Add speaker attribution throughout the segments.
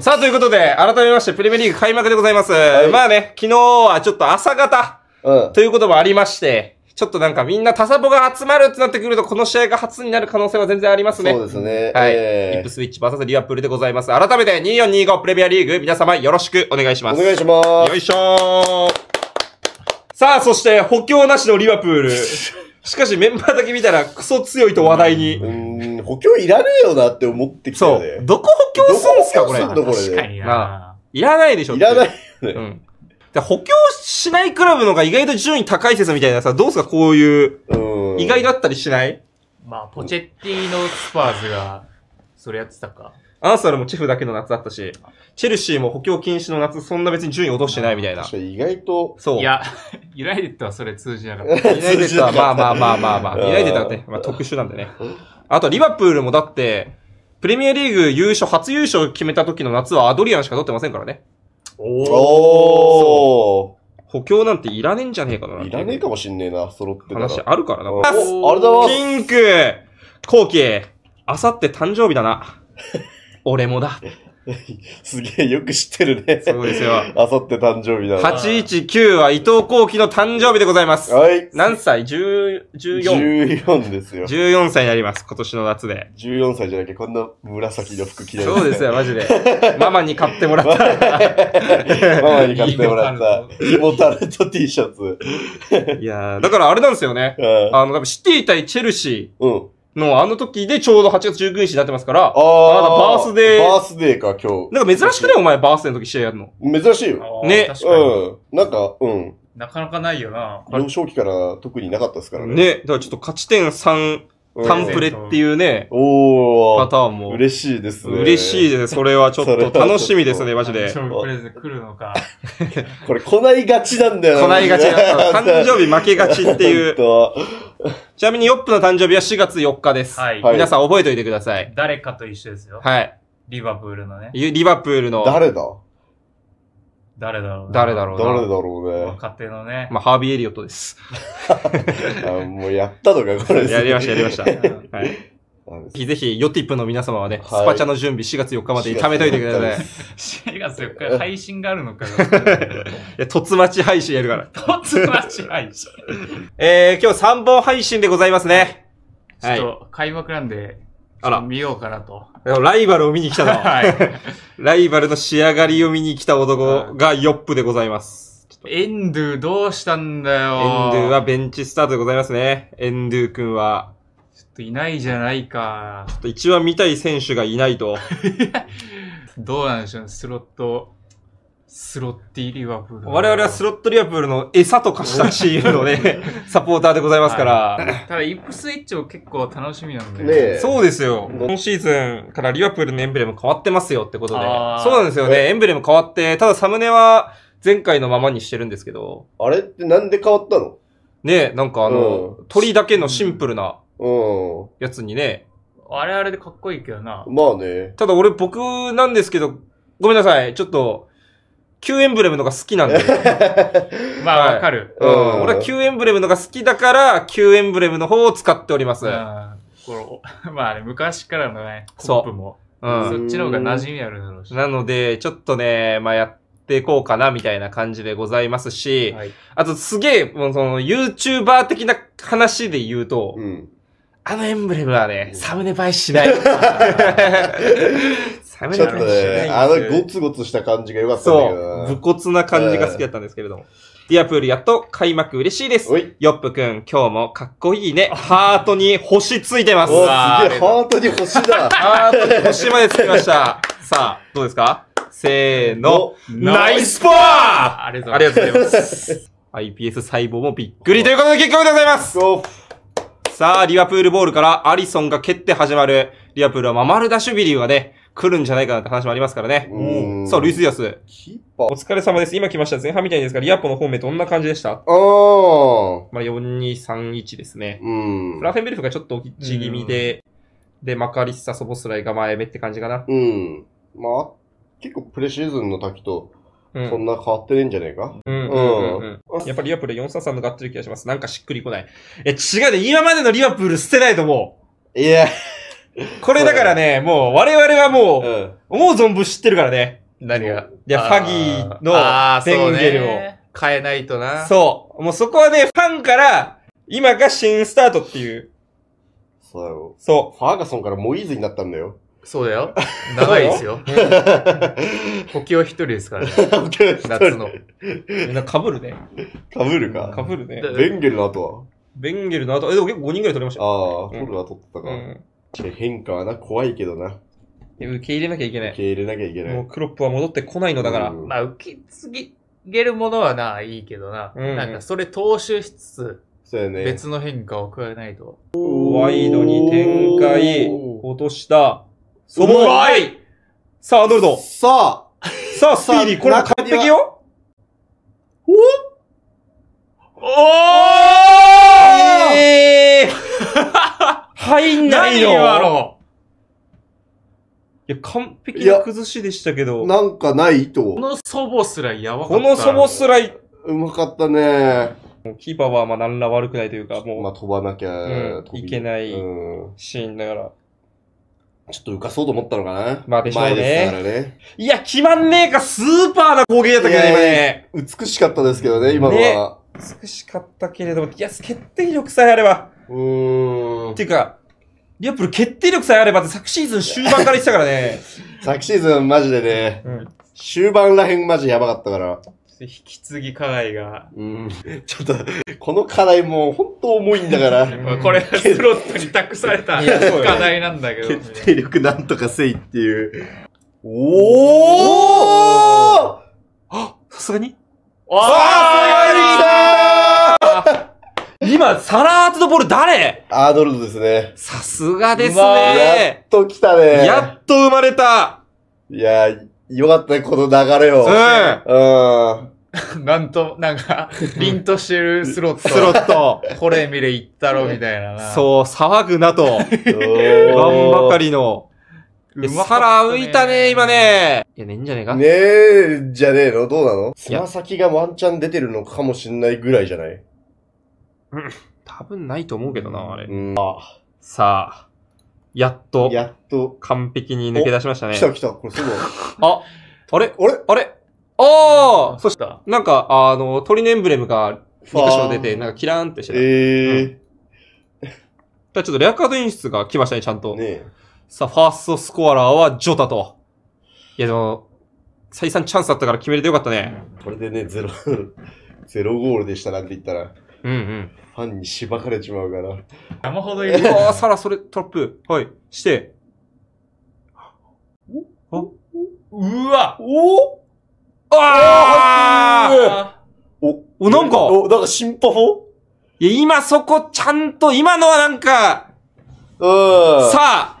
Speaker 1: さあ、ということで、改めまして、プレミアリーグ開幕でございます。はいまあね、昨日はちょっと朝方うん。ということもありまして、ちょっとなんかみんなタサボが集まるってなってくると、この試合が初になる可能性は全然ありますね。そうですね。はい。リップスイッチ VS リアプールでございます。改めて、2425プレミアリーグ、皆様よろしくお願いします。お願いします。よいしょーさあ、そして補強なしのリバプール。しかしメンバーだけ見たらクソ強いと話題に。補強いらねえよなって思ってきて、ね。そう。どこ補強すんすか、これ。どこ確かにないらないでしょいらないよね。うん。補強しないクラブのが意外と順位高い説みたいなさ、どうすかこういう、うん意外だったりしないまあ、ポチェッティのスパーズが、それやってたか。アーサルもチェフだけの夏だったし、チェルシーも補強禁止の夏、そんな別に順位落としてないみたいな。意外と。そう。いや、ユライテッドはそれ通じなかった。ユナイテッドはまあまあまあまあまあ、ユナイテッドはね、まあ特殊なんでね。あとリバプールもだって、プレミアリーグ優勝、初優勝決めた時の夏はアドリアンしか取ってませんからね。おお補強なんていらねえんじゃねえかないらねえかもしんねえな、揃ってた話あるからな。あれだわ。ピンク後期、あさって誕生日だな。俺もだ。すげえよく知ってるね。そうですよ。あさって誕生日だ。819は伊藤幸喜の誕生日でございます。はい。何歳 ?14。14ですよ。14歳になります、今年の夏で。14歳じゃなきゃこんな紫の服着れる、ね。そうですよ、マジで。ママに買ってもらった。ママに買ってもらった。リモタルト T シャツ。いやー、だからあれなんですよね。あの、多分シティ対チェルシー。うん。の、あの時でちょうど8月19日になってますから、ああバースデー。バースデーか、今日。なんか珍しくね、お前、バースデーの時試合やるの。珍しいよ。ね。うん。なんか、うん。なかなかないよな。幼少期から特になかったですからね。ね。だからちょっと勝ち点3、タンプレっていうね、おパターンも。嬉しいですね。嬉しいです。それはちょっと 楽しみですね、マジで。誕生日プレゼン来るのか。これ、こないがちなんだよな。こないがち。誕生日負けがちっていう。ちなみにヨップの誕生日は4月4日です。はい。皆さん覚えておいてください。誰かと一緒ですよ。はい。リバプールのね。リバプールの、誰だ誰だろう誰だろう誰だうね。若手のね。まあ、ハービー・エリオットです。もうやったとか、これ。やりました、やりました。はい。ぜひ、ヨティップの皆様はね、はい、スパチャの準備4月4日まで貯めといてください。4月4日、配信があるのかいや、つ待ち配信やるから。つ待ち配信。えー、今日3本配信でございますね。はい。ちょっと、開幕なんで、あら。見ようかなと。ライバルを見に来たの。はい。ライバルの仕上がりを見に来た男がヨップでございます。エンドゥどうしたんだよ。エンドゥはベンチスタートでございますね。エンドゥ君はといないじゃないか。ちょっと一番見たい選手がいないと。どうなんでしょうね、スロット、スロッティリバプール。我々はスロットリバプールの餌とかしたチームのね、サポーターでございますから。ただ、イップスイッチも結構楽しみなんで。ねそうですよ。今シーズンからリバプールのエンブレム変わってますよってことで。そうなんですよね。エンブレム変わって、ただサムネは前回のままにしてるんですけど、あれってなんで変わったのねなんかあの、うん鳥だけのシンプルなうん。やつにね。あれあれでかっこいいけどな。まあね。ただ俺僕なんですけど、ごめんなさい。ちょっと、旧エンブレムのが好きなんで。まあ、わかる。俺は旧エンブレムのが好きだから、旧エンブレムの方を使っております。まああれ、昔からのね、コップも。そっちの方が馴染みあるだろうし。なので、ちょっとね、まあやっていこうかな、みたいな感じでございますし、はいあとすげえ、もうその YouTuber 的な話で言うと、うん。あのエンブレムはね、サムネ映えしない。サムネ映えしない。ちょっとね、あのゴツゴツした感じが良かったんだけどそう、武骨な感じが好きだったんですけれども。ディアプールやっと開幕嬉しいです。ヨップくん、今日もかっこいいね。ハートに星ついてます。すげえ、ハートに星だ。ハートに星までつきました。さあ、どうですかせーの、ナイスパワーありがとうございます。iPS 細胞もびっくりということで結果でございますさあ、リアプールボールからアリソンが蹴って始まる。リアプールはママルダシュビリーがね、来るんじゃないかなって話もありますからね。さあ、ルイス・ディアス。キーパー。お疲れ様です。今来ました。前半みたいですが、リアポの方面どんな感じでしたああ。まあ、4231ですね。うん。ラフェンベルフがちょっと落ち気味で、で、マカリッサ、ソボスライが前目って感じかな。うん。まあ、結構プレシーズンの時と、んそんな変わってねえんじゃねえかうんうんやっぱリアプール433のがってる気がします。なんかしっくりこない。え、違うね。今までのリアプール捨てないと思う。いや、これだからね、もう我々はもうう、ん。思う存分知ってるからね。何がいや、ファギーのあベンゲルを。ね変えないとな。そう。もうそこはね、ファンから、今が新スタートっていう。そうだう。そファーガソンからモイーズになったんだよ。そうだよ。長いですよ。補強一人ですからね。夏の。みんなぶるね。かぶるか。かぶるね。ベンゲルの後はベンゲルの後、え、でも結構5人ぐらい取りましたああ、取るは取ったか。変化はな、怖いけどな。受け入れなきゃいけない。受け入れなきゃいけない。もうクロップは戻ってこないのだから。まあ、受け継げるものはな、いいけどな。なんか、それ踏襲しつつ、そうね。別の変化を加えないと。ワイドに展開、落とした。
Speaker 2: そばうま
Speaker 1: いさあ、どうぞ。さあ、さあ、スピーディー、これも完璧よおおーえー、入んないよ何今のいや、完璧な崩しでしたけど。なんかないこの祖母すらやばかった。この祖母すら、うまかったね。もうキーパーはまあ何ら悪くないというか、もうまあ、飛ばなきゃ、うんいけないシーンだから。ちょっと浮かそうと思ったのかなまあでしょうね。前ですからね。いや、決まんねえか、スーパーな攻撃だったけどね、今ね。美しかったですけどね、今のは。ね、美しかったけれども、いや、決定力さえあれば。うーん。っていうか、リアプル決定力さえあればって昨シーズン終盤から言ってたからね。昨シーズンマジでね、うん、終盤らへんマジやばかったから。引き継ぎ課題が。うん。ちょっと、この課題もう本当重いんだから、これ、スロットに託された課題なんだけど。決定力なんとかせいっていう。おーあ、さすがにおー今、サラートのボール誰アードルドですね。さすがですねやねっと来たね。やっと生まれたいやー、よかったね、この流れを。うん。うん。なんと、なんか、ンとしてるスロット。スロット。これ見れ行ったろ、みたいなな。そう、騒ぐなと。言わんばかりの。うま皿浮いたね、今ね。いや、ねえんじゃねえか。ねえ、じゃねえのどうなのつま先がワンチャン出てるのかもしんないぐらいじゃないうん。多分ないと思うけどな、あれ。うん、さあ。やっと、やっと、完璧に抜け出しましたね。来た来た、これすごい。あ、あれあれあれああそした。なんか、あの、鳥のエンブレムが2箇所出て、なんかキラーンってしてた。えーだちょっとレアカード演出が来ましたね、ちゃんと。ねさあ、ファーストスコアラーはジョタと。いや、でも、再三チャンスだったから決めれてよかったね。これでね、ゼロ、ゼロゴールでしたなんて言ったら。うんうん。ファンにしばかれちまうから。山ほどいる。ああ、サラ、それ、トラップ。はい。して。あうわおああお、お、なんか。お、なんか新パフォいや、今そこちゃんと、今のはなんか、うん。さあ、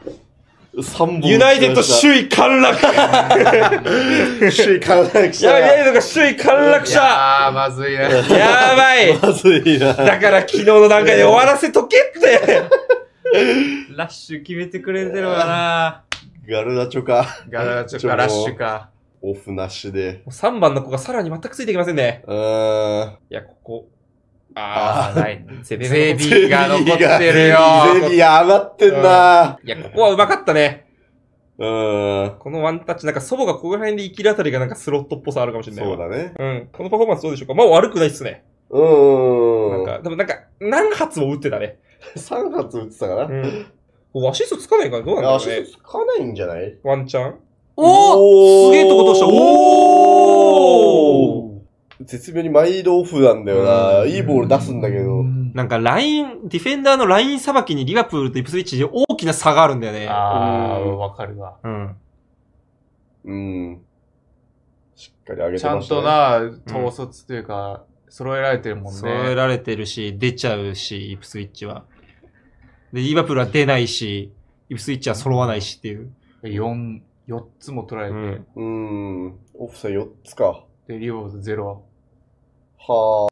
Speaker 1: 三本。ユナイテッド首位陥落 首位陥落者。た。やユナイテッドが首位陥落者。ああ、まずいな。やばい。まずいな。だから昨日の段階で終わらせとけって。ラッシュ決めてくれてるわな。ガルダチョか。ガルダチョか、ラッシュか。オフなしで。3番の子がさらに全くついてきませんね。うーん。いや、ここ、ああ、はい。ゼビが残ってるよ。ゼビが余ってんな、うん、いや、ここはうまかったね。うん。このワンタッチ、なんか祖母がここら辺で生きるあたりがなんかスロットっぽさあるかもしれない。そうだね。うん。このパフォーマンスどうでしょうかまあ悪くないっすね。うん。なんか、でもなんか、何発も撃ってたね。3 発撃ってたかな。うん。アシストつかないからどうなんだろうね。アシストつかないんじゃないワンチャンおおすげえとこ通したおお絶妙に毎度オフなんだよな。いいボール出すんだけど。なんかライン、ディフェンダーのラインさばきにリバプールとイプスイッチで大きな差があるんだよね。ああ、わかるわ。うん。うん。しっかり上げてまし、ね、ちゃんとな、統率というか、うん、揃えられてるもんね。揃えられてるし、出ちゃうし、イプスイッチは。で、リバプールは出ないし、イプスイッチは揃わないしっていう。4、4つも取られて。うん。うん、オフさ4つか。で、リボーズゼロ。は